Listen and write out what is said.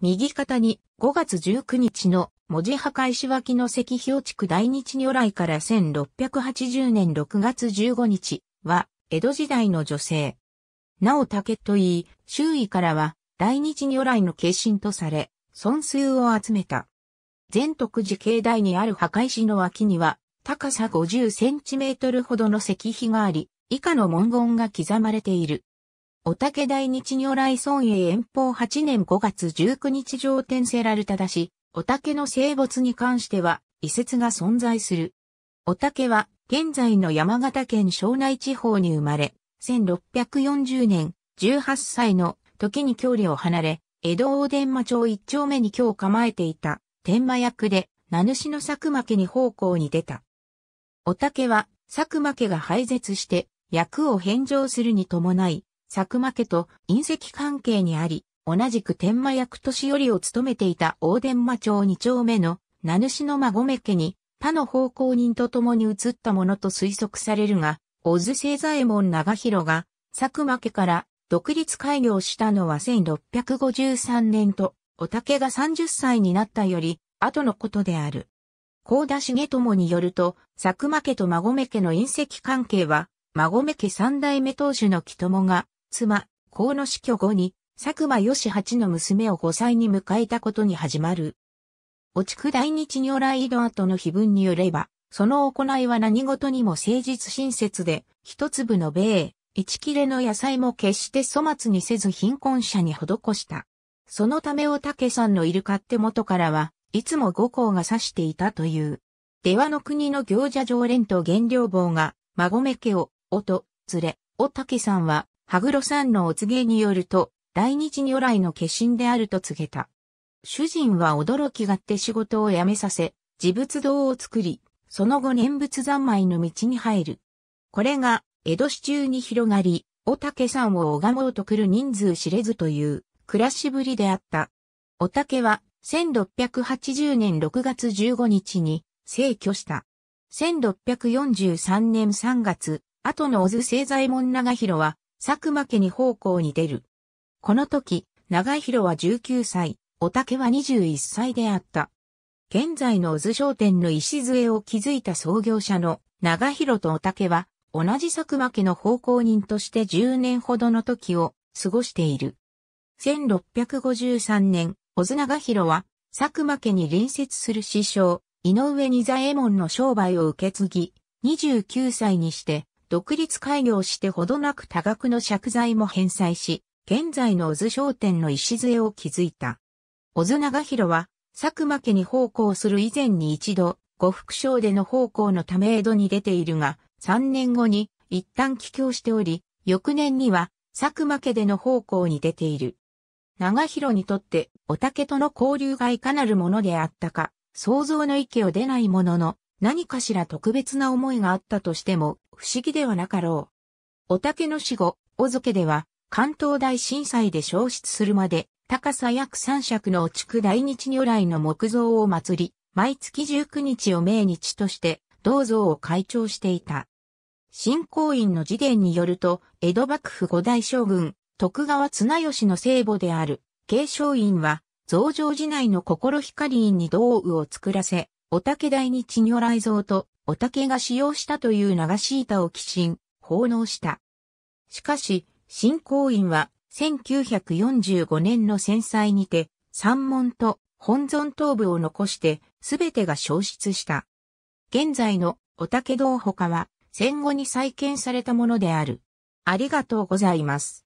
右肩に5月19日の文字破壊し脇の石標地区大日如来から1680年6月15日は江戸時代の女性。なお竹といい、周囲からは大日如来の化身とされ、尊数を集めた。全徳寺境内にある破壊石の脇には高さ50センチメートルほどの石碑があり、以下の文言が刻まれている。おたけ大日如来尊へ遠方8年5月19日上天せらるただし、おたけの生没に関しては、遺説が存在する。おたけは、現在の山形県庄内地方に生まれ、1640年、18歳の時に距里を離れ、江戸大伝馬町一丁目に今日構えていた、天馬役で、名主の佐久間家に奉公に出た。おたけは、佐久間家が廃絶して、役を返上するに伴い、佐久間家と隕石関係にあり、同じく天満役年寄りを務めていた大伝馬町二丁目の名主の孫目家に他の奉公人と共に移ったものと推測されるが、小津清左衛門長広が佐久間家から独立開業したのは1653年と、お竹が30歳になったより後のことである。高田重友によると、佐久間家と孫目家の隕石関係は、孫目家三代目当主の木友が、妻、河野死去後に、佐久間義八の娘を5歳に迎えたことに始まる。お畜大日如来の後の碑文によれば、その行いは何事にも誠実親切で、一粒の米、一切れの野菜も決して粗末にせず貧困者に施した。そのためお竹さんのいる勝手元からは、いつも五行が指していたという。出羽の国の行者常連と原料坊が、孫目家を、おと、連れ、お竹さんは、羽黒んのお告げによると、大日如来の化身であると告げた。主人は驚きがって仕事を辞めさせ、自仏堂を作り、その後念仏三昧の道に入る。これが、江戸市中に広がり、お竹さんを拝もうと来る人数知れずという、暮らしぶりであった。お竹は、1680年6月15日に、逝去した。1643年3月、後の小津清左衛門長広は、佐久間家に奉公に出る。この時、長広は19歳、お竹は21歳であった。現在の渦商店の礎を築いた創業者の長広とお竹は、同じ佐久間家の奉公人として10年ほどの時を過ごしている。1653年、小津長広は、佐久間家に隣接する師匠、井上二左衛門の商売を受け継ぎ、29歳にして、独立開業してほどなく多額の借財も返済し、現在の小津商店の礎を築いた。小津長広は、佐久間家に奉公する以前に一度、呉服商での奉公のため江戸に出ているが、三年後に一旦帰郷しており、翌年には佐久間家での奉公に出ている。長広にとってお竹との交流がいかなるものであったか、想像の域を出ないものの、何かしら特別な思いがあったとしても、不思議ではなかろう。お竹の死後、お漬けでは、関東大震災で消失するまで、高さ約三尺の築大日如来の木像を祭り、毎月十九日を命日として、銅像を開帳していた。新行院の辞典によると、江戸幕府五大将軍、徳川綱吉の聖母である、慶昌院は、増上寺内の心光院に銅を作らせ、お竹大日如来像とお竹が使用したという流し板を寄進、奉納した。しかし、新行院は1945年の戦災にて、山門と本尊頭部を残して全てが消失した。現在のお竹堂他は戦後に再建されたものである。ありがとうございます。